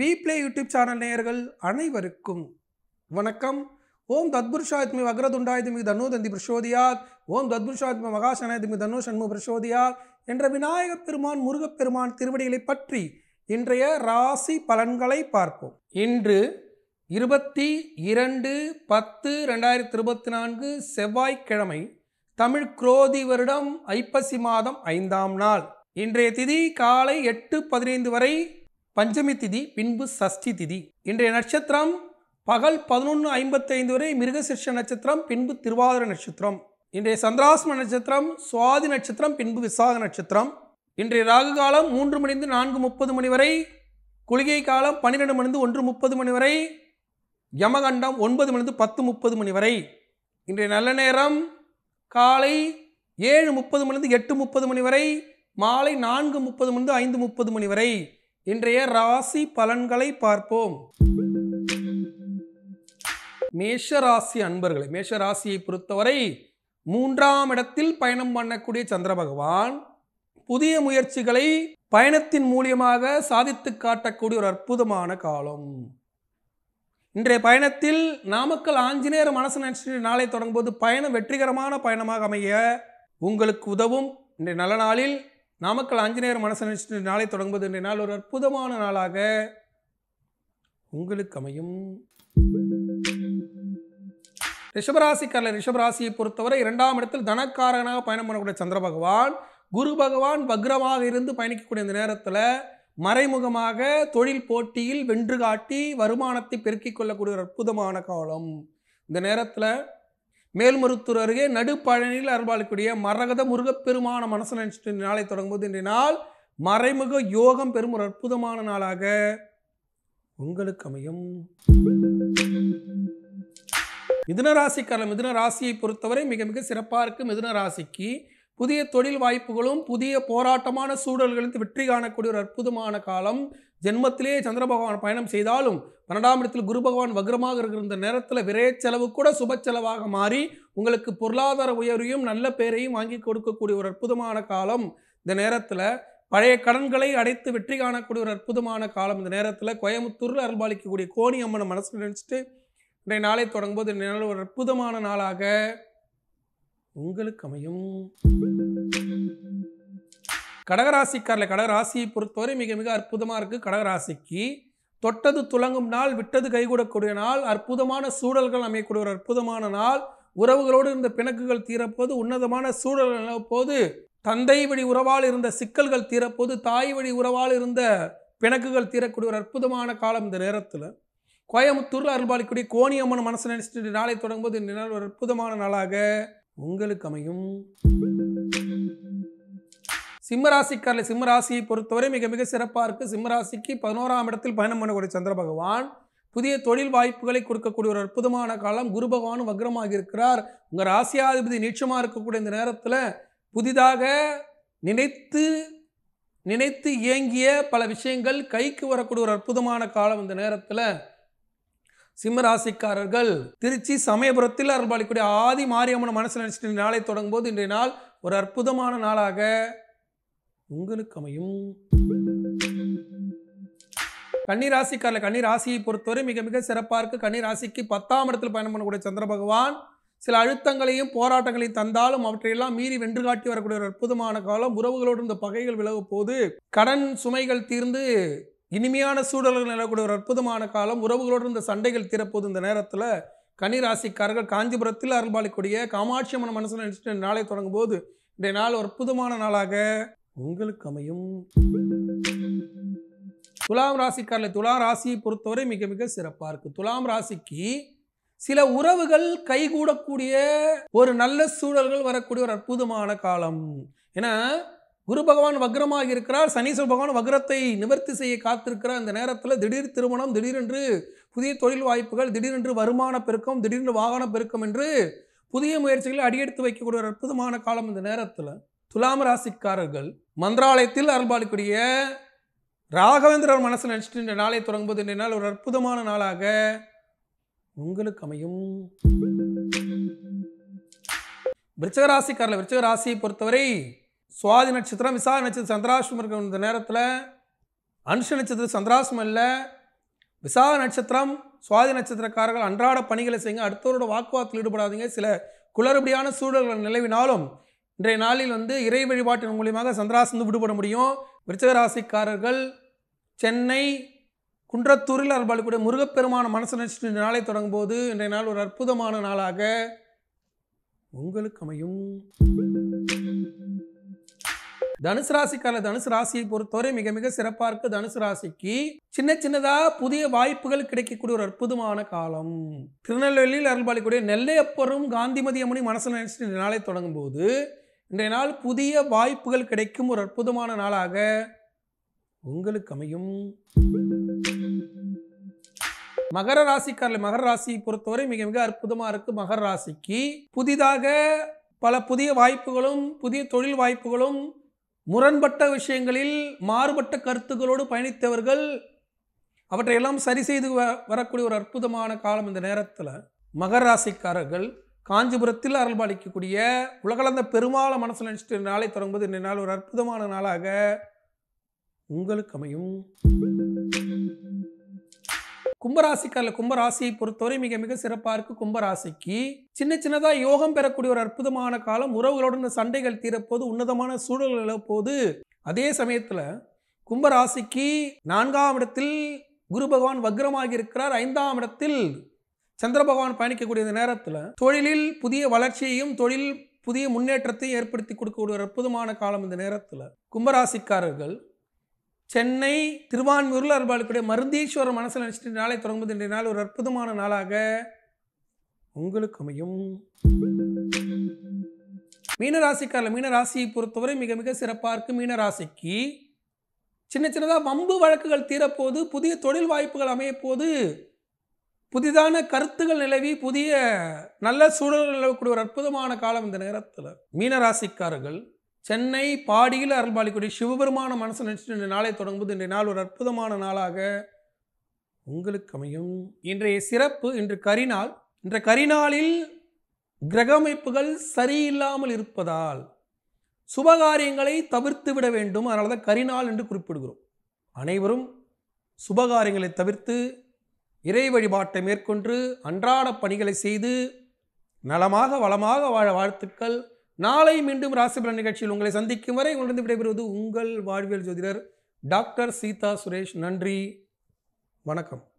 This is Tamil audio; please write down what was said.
பி பிளே யூடியூப் சேனல் நேயர்கள் அனைவருக்கும் வணக்கம் ஓம் தத்புருஷாத்மி வக்ரதுண்டாயுதமி தனு தந்தி பிரசோதியாத் ஓம் தத்புருஷாத்மி மகாசனாயுதமி தனு சண்மு பிரசோதியாத் என்ற விநாயகப் பெருமான் முருகப்பெருமான் திருவடிகளை பற்றி இன்றைய ராசி பலன்களை பார்ப்போம் இன்று இருபத்தி இரண்டு பத்து ரெண்டாயிரத்தி இருபத்தி நான்கு செவ்வாய்க்கிழமை தமிழ் குரோதி வருடம் ஐப்பசி மாதம் ஐந்தாம் நாள் இன்றைய திதி காலை எட்டு பதினைந்து வரை பஞ்சமி திதி பின்பு சஷ்டி திதி இன்றைய நட்சத்திரம் பகல் பதினொன்று ஐம்பத்தைந்து வரை மிருகசிர்ஷ நட்சத்திரம் பின்பு திருவாதிர நட்சத்திரம் இன்றைய சந்திராசம நட்சத்திரம் சுவாதி நட்சத்திரம் பின்பு விசாக நட்சத்திரம் இன்றைய ராகு காலம் மூன்று மணிந்து நான்கு முப்பது மணி வரை குளிகை காலம் பன்னிரெண்டு மணிந்து ஒன்று முப்பது மணி வரை யமகண்டம் ஒன்பது மணிந்து பத்து முப்பது மணி வரை இன்றைய நல்ல நேரம் காலை ஏழு முப்பது மணிந்து எட்டு முப்பது மணி வரை மாலை நான்கு முப்பது மணிந்து ஐந்து முப்பது மணி வரை இன்றைய ராசி பலன்களை பார்ப்போம் மேஷ ராசி அன்பர்களை மேஷ ராசியை பொறுத்தவரை மூன்றாம் இடத்தில் பயணம் பண்ணக்கூடிய சந்திர பகவான் புதிய முயற்சிகளை பயணத்தின் மூலியமாக சாதித்து காட்டக்கூடிய ஒரு அற்புதமான காலம் இன்றைய பயணத்தில் நாமக்கல் ஆஞ்சநேயர் மனசு நினைச்சு நாளை தொடங்கும்போது பயணம் வெற்றிகரமான பயணமாக அமைய உங்களுக்கு உதவும் இன்றைய நல்ல நாளில் நாமக்கல் ஆஞ்சநேயர் மனசு நினைச்சிட்டு நாளை தொடங்குவது என்ற நாள் ஒரு அற்புதமான நாளாக உங்களுக்கு அமையும் ரிஷபராசிக்காரர் ரிஷபராசியை பொறுத்தவரை இரண்டாம் இடத்தில் தனக்காரனாக பயணம் பண்ணக்கூடிய சந்திர பகவான் குரு பகவான் வக்ரமாக இருந்து பயணிக்கக்கூடிய இந்த நேரத்தில் மறைமுகமாக தொழில் போட்டியில் வென்று காட்டி வருமானத்தை பெருக்கிக் கொள்ளக்கூடிய ஒரு அற்புதமான காலம் இந்த நேரத்தில் மேல்மருத்தூர் அருகே நடுப்பழனியில் அருள்பாலக்கூடிய மரகத முருகப்பெருமான மனசு நினைச்சிட்டு நாளை தொடங்கும்போது இன்றைய நாள் மறைமுக யோகம் பெரும் ஒரு அற்புதமான நாளாக உங்களுக்கு அமையும் மிதுன ராசிக்காரன் மிதுன ராசியை பொறுத்தவரை மிக மிக சிறப்பாக இருக்கு மிதுன ராசிக்கு புதிய தொழில் வாய்ப்புகளும் புதிய போராட்டமான சூழல்களுக்கு வெற்றி காணக்கூடிய ஒரு அற்புதமான காலம் ஜென்மத்திலேயே சந்திர பகவான் பயணம் செய்தாலும் பன்னெண்டாம் இடத்தில் குரு பகவான் வக்ரமாக இருக்கிற நேரத்தில் விரைய செலவு கூட சுப செலவாக மாறி உங்களுக்கு பொருளாதார உயர்வையும் நல்ல பேரையும் வாங்கி கொடுக்கக்கூடிய ஒரு அற்புதமான காலம் இந்த நேரத்தில் பழைய கடன்களை அடைத்து வெற்றி காணக்கூடிய ஒரு அற்புதமான காலம் இந்த நேரத்தில் கோயம்புத்தூரில் அருள்பாலிக்கக்கூடிய கோணி அம்மனை மனசில் நினச்சிட்டு இன்றைய நாளை தொடங்கும்போது நில ஒரு அற்புதமான நாளாக உங்களுக்கு அமையும் கடகராசிக்காரில் கடகராசியை பொறுத்தவரை மிக மிக அற்புதமாக இருக்குது கடகராசிக்கு தொட்டது துலங்கும் நாள் விட்டது கைகூடக்கூடிய நாள் அற்புதமான சூழல்கள் அமையக்கூடிய ஒரு அற்புதமான நாள் உறவுகளோடு இருந்த பிணக்குகள் தீரப்போது உன்னதமான சூழல் நிலப்போது தந்தை வழி உறவால் இருந்த சிக்கல்கள் தீரப்போது தாய் வழி உறவால் இருந்த பிணக்குகள் தீரக்கூடிய ஒரு அற்புதமான காலம் இந்த நேரத்தில் கோயம்புத்தூரில் அருள்பாலிக்கூடிய கோணியம்மன் மனசு நினைச்சிட்டு நாளை தொடங்கும்போது இந்த நாள் ஒரு அற்புதமான நாளாக உங்களுக்கு அமையும் சிம்மராசிக்காரில் சிம்மராசியை பொறுத்தவரை மிக மிக சிறப்பாக இருக்குது சிம்மராசிக்கு பதினோராம் இடத்தில் பயணம் பண்ணக்கூடிய சந்திர பகவான் புதிய தொழில் வாய்ப்புகளை கொடுக்கக்கூடிய ஒரு அற்புதமான காலம் குரு பகவானும் வக்ரமாக இருக்கிறார் உங்கள் ராசியாதிபதி நீச்சமாக இருக்கக்கூடிய இந்த நேரத்தில் புதிதாக நினைத்து நினைத்து இயங்கிய பல விஷயங்கள் கைக்கு வரக்கூடிய ஒரு அற்புதமான காலம் இந்த நேரத்தில் சிம்மராசிக்காரர்கள் திருச்சி சமயபுரத்தில் அருள்பாளிக்கூடிய ஆதி மாரியம்மன் மனசில் நினைச்சிட்டு நாளை தொடங்கும் போது இன்றைய நாள் ஒரு அற்புதமான நாளாக உங்களுக்கு அமையும் கன்னிராசிக்காரில் கன்னிராசியை பொறுத்தவரை மிக மிக சிறப்பாக இருக்குது கன்னிராசிக்கு பத்தாம் இடத்தில் பயணம் பண்ணக்கூடிய சந்திர பகவான் சில அழுத்தங்களையும் போராட்டங்களையும் தந்தாலும் அவற்றையெல்லாம் மீறி வென்று காட்டி வரக்கூடிய ஒரு அற்புதமான காலம் உறவுகளோடு இந்த பகைகள் விலகும் போது கடன் சுமைகள் தீர்ந்து இனிமையான சூழல்கள் நிலக்கூடிய ஒரு அற்புதமான காலம் உறவுகளோடு இந்த சண்டைகள் தீரப்போது இந்த நேரத்தில் கனிராசிக்காரர்கள் காஞ்சிபுரத்தில் அருள்பாலிக்கூடிய காமாட்சி அம்மன் மனசில் நினைச்சிட்டு நாளை தொடங்கும் போது இன்றைய நாள் ஒரு அற்புதமான நாளாக உங்களுக்கு அமையும் துலாம் ராசிக்காரில் துலாம் ராசியை பொறுத்தவரை மிக மிக சிறப்பாக இருக்குது துலாம் ராசிக்கு சில உறவுகள் கைகூடக்கூடிய ஒரு நல்ல சூழல்கள் வரக்கூடிய ஒரு அற்புதமான காலம் ஏன்னா குரு பகவான் வக்ரமாக இருக்கிறார் சனீஸ்வர பகவான் வக்ரத்தை நிவர்த்தி செய்ய காத்திருக்கிறார் அந்த நேரத்தில் திடீர் திருமணம் திடீரென்று புதிய தொழில் வாய்ப்புகள் திடீரென்று வருமான பெருக்கம் திடீரென்று வாகன பெருக்கம் என்று புதிய முயற்சிகளை அடியெடுத்து வைக்கக்கூடிய ஒரு அற்புதமான காலம் இந்த நேரத்தில் துலாம் ராசிக்காரர்கள் மந்திராலயத்தில் அருள்பாலிக்கூடிய ராகவேந்திரர் மனசில் நினச்சிட்டு இந்த நாளை தொடங்கும்போது இன்றைய நாள் ஒரு அற்புதமான நாளாக உங்களுக்கு அமையும் விருச்சக ராசிக்காரில் விருச்சக ராசியை பொறுத்தவரை சுவாதி நட்சத்திரம் விசா நட்சத்திரம் சந்திராசிரமம் இருக்கிற இந்த நேரத்தில் அனுஷ நட்சத்திரம் சந்திராசிரமம் இல்லை விசா நட்சத்திரம் சுவாதி நட்சத்திரக்காரர்கள் அன்றாட பணிகளை செய்யுங்க அடுத்தவரோட வாக்குவாதத்தில் ஈடுபடாதீங்க சில குளறுபடியான சூழல்கள் நிலவினாலும் இன்றைய நாளில் வந்து இறை வழிபாட்டின் மூலியமாக சந்திராசிந்து விடுபட முடியும் விருச்சகராசிக்காரர்கள் சென்னை குன்றத்தூரில் அருள்பாளிக்கூடிய முருகப்பெருமான மனசு நினைச்சிட்டு நாளை தொடங்கும் போது இன்றைய நாள் ஒரு அற்புதமான நாளாக உங்களுக்கு அமையும் தனுசு ராசிக்கான தனுசு ராசியை பொறுத்தவரை மிக மிக சிறப்பாக இருக்குது தனுசு ராசிக்கு சின்ன சின்னதாக புதிய வாய்ப்புகள் கிடைக்கக்கூடிய ஒரு அற்புதமான காலம் திருநெல்வேலியில் அருள்பாலிக்கூடிய நெல்லையப்பரும் காந்திமதி அம்மனி மனசில் நினைச்சிட்டு இந்த நாளை தொடங்கும் போது இன்றைய நாள் புதிய வாய்ப்புகள் கிடைக்கும் ஒரு அற்புதமான நாளாக உங்களுக்கு அமையும் மகர ராசிக்கார மகர ராசியை பொறுத்தவரை மிக மிக அற்புதமாக இருக்குது மகர ராசிக்கு புதிதாக பல புதிய வாய்ப்புகளும் புதிய தொழில் வாய்ப்புகளும் முரண்பட்ட விஷயங்களில் மாறுபட்ட கருத்துக்களோடு பயணித்தவர்கள் அவற்றையெல்லாம் சரி செய்து வ வரக்கூடிய ஒரு அற்புதமான காலம் இந்த நேரத்தில் மகராசிக்காரர்கள் காஞ்சிபுரத்தில் அருள்பாலிக்கக்கூடிய உலகளந்த பெருமாள மனசில் நினைச்சிட்டு நாளை தொடங்குவது இந்த நாள் ஒரு அற்புதமான நாளாக உங்களுக்கு அமையும் கும்பராசிக்காரில் கும்பராசியை பொறுத்தவரை மிக மிக சிறப்பாக இருக்கு கும்பராசிக்கு சின்ன சின்னதாக யோகம் பெறக்கூடிய ஒரு அற்புதமான காலம் உறவுகளுடன் சண்டைகள் தீரப்போது உன்னதமான சூழல்கள் போது அதே சமயத்தில் கும்பராசிக்கு நான்காம் இடத்தில் குரு பகவான் வக்ரமாகி இருக்கிறார் ஐந்தாம் இடத்தில் சந்திர பகவான் பயணிக்கக்கூடிய இந்த நேரத்தில் தொழிலில் புதிய வளர்ச்சியையும் தொழில் புதிய முன்னேற்றத்தையும் ஏற்படுத்தி கொடுக்கக்கூடிய ஒரு அற்புதமான காலம் இந்த நேரத்தில் கும்பராசிக்காரர்கள் சென்னை திருவான்மூரில் அருபாளுக்குடைய மருந்தீஸ்வரர் மனசில் நினச்சிட்டு நாளை தொடங்குவது இன்றைய நாள் ஒரு அற்புதமான நாளாக உங்களுக்கு அமையும் மீனராசிக்காரில் மீனராசியை பொறுத்தவரை மிக மிக சிறப்பாக இருக்குது மீனராசிக்கு சின்ன சின்னதாக வம்பு வழக்குகள் தீரப்போது புதிய தொழில் வாய்ப்புகள் அமையப்போது புதிதான கருத்துகள் நிலவி புதிய நல்ல சூழல் நிலவக்கூடிய ஒரு அற்புதமான காலம் இந்த நேரத்தில் மீனராசிக்காரர்கள் சென்னை பாடியில் அருள்பாளிக்குடி சிவபெருமான மனசு நினச்சிட்டு இந்த நாளை தொடங்கும்போது இன்றைய நாள் ஒரு அற்புதமான நாளாக உங்களுக்கு அமையும் இன்றைய சிறப்பு இன்று கரிநாள் இன்ற கரிநாளில் கிரகமைப்புகள் சரியில்லாமல் இருப்பதால் சுபகாரியங்களை தவிர்த்து விட வேண்டும் அதனால தான் கரிநாள் என்று குறிப்பிடுகிறோம் அனைவரும் சுபகாரியங்களை தவிர்த்து இறை வழிபாட்டை மேற்கொண்டு அன்றாட பணிகளை செய்து நலமாக வளமாக வாழ வாழ்த்துக்கள் நாளை மீண்டும் ராசிபலன் நிகழ்ச்சியில் உங்களை சந்திக்கும் வரை உங்களிடம் விடைபெறுவது உங்கள் வாழ்வியல் ஜோதிடர் டாக்டர் சீதா சுரேஷ் நன்றி வணக்கம்